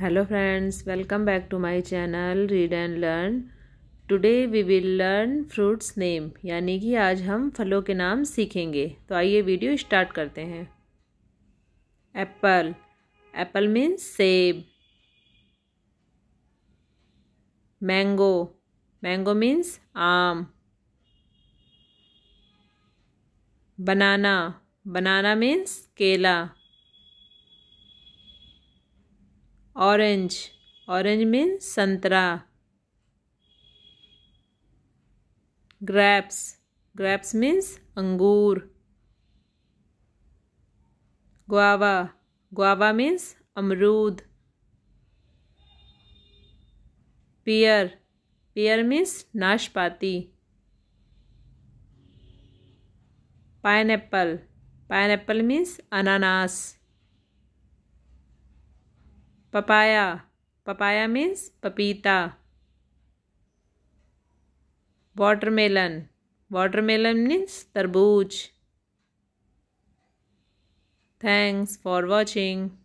hello friends welcome back to my channel read and learn today we will learn fruits name यानी कि आज हम फलों के नाम सीखेंगे तो आइए वीडियो स्टार्ट करते हैं एप्पल एप्पल मीन्स सेब मैंगो मैंगो मीन्स आम बनाना बनाना मीन्स केला ऑरेंज ऑरेंज मीन संतरा ग्रैप्स ग्रैप्स मीन्स अंगूर गुआवा ग्वावा मीन्स अमरूद पियर पियर मीन्स नाशपाती पाइनएप्पल पाइनएप्पल मीन्स अनानास पपाया पपाया मीन्स पपीता वाटरमेलन वाटरमेलन मीन्स तरबूज थैंक्स फॉर वॉचिंग